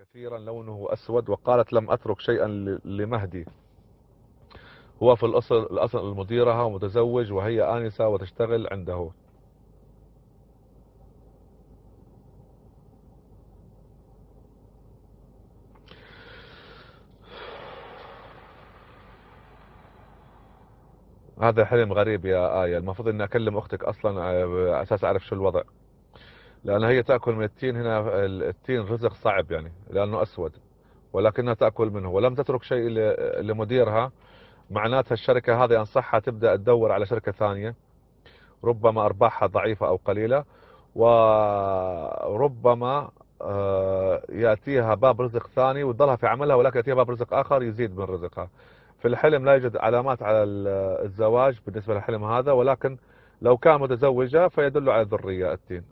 كثيرا لونه أسود وقالت لم أترك شيئا لمهدي هو في الأصل, الأصل المديرها ومتزوج وهي آنسة وتشتغل عنده هذا حلم غريب يا آية المفروض اني اكلم اختك اصلا على اساس اعرف شو الوضع لأن هي تأكل من التين هنا التين رزق صعب يعني لأنه أسود ولكنها تأكل منه ولم تترك شيء لمديرها معناتها الشركة هذه أنصحها تبدأ تدور على شركة ثانية ربما أرباحها ضعيفة أو قليلة وربما آه، يأتيها باب رزق ثاني وتضلها في عملها ولكن يأتيها باب رزق آخر يزيد من رزقها في الحلم لا يوجد علامات على الزواج بالنسبة للحلم هذا ولكن لو كان متزوجة فيدل على الذرية التين